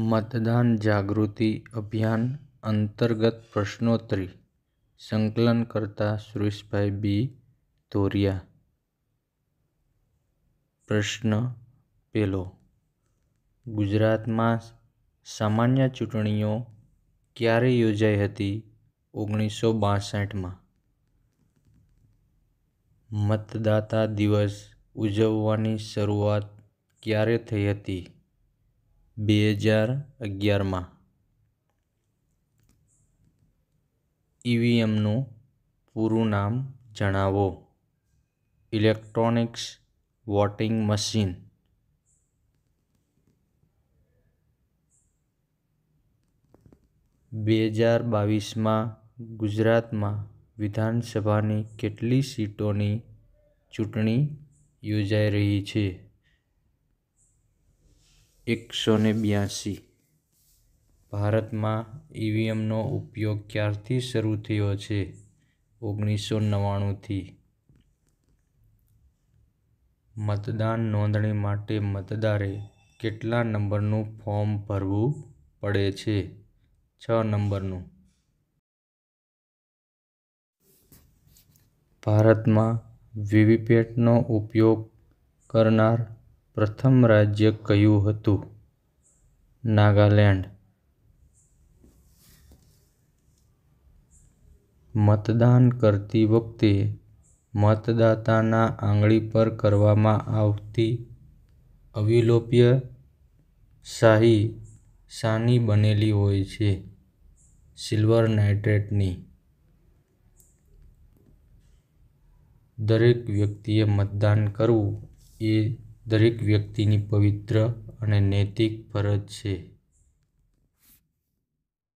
મતદાન જાગૃતિ અભિયાન અંતર્ગત પ્રશ્નોત્તરી સંકલન કરતા સુરેશભાઈ બી ધોરિયા પ્રશ્ન પેલો ગુજરાતમાં સામાન્ય ચૂંટણીઓ ક્યારે યોજાઈ હતી ઓગણીસો બાસઠમાં મતદાતા દિવસ ઉજવવાની શરૂઆત ક્યારે થઈ હતી બે હજાર અગિયારમાં ઈવીએમનું પૂરું નામ જણાવો ઇલેક્ટ્રોનિક્સ વોટિંગ મશીન બે હજાર બાવીસમાં ગુજરાતમાં વિધાનસભાની કેટલી સીટોની ચૂંટણી યોજાઈ રહી છે એકસો ને બ્યાસી ભારતમાં ઈવીએમનો ઉપયોગ ક્યારથી શરૂ થયો છે ઓગણીસો નવ્વાણુંથી મતદાન નોંધણી માટે મતદારે કેટલા નંબરનું ફોર્મ ભરવું પડે છે છ નંબરનું ભારતમાં વીવીપેટનો ઉપયોગ કરનાર પ્રથમ રાજ્ય કયું હતું નાગાલેન્ડ મતદાન કરતી વખતે મતદાતાના આંગળી પર કરવામાં આવતી અવિલોપ્ય શાહી શાની બનેલી હોય છે સિલ્વર નાઇટ્રેટની દરેક વ્યક્તિએ મતદાન કરવું એ દરેક વ્યક્તિની પવિત્ર અને નૈતિક ફરજ છે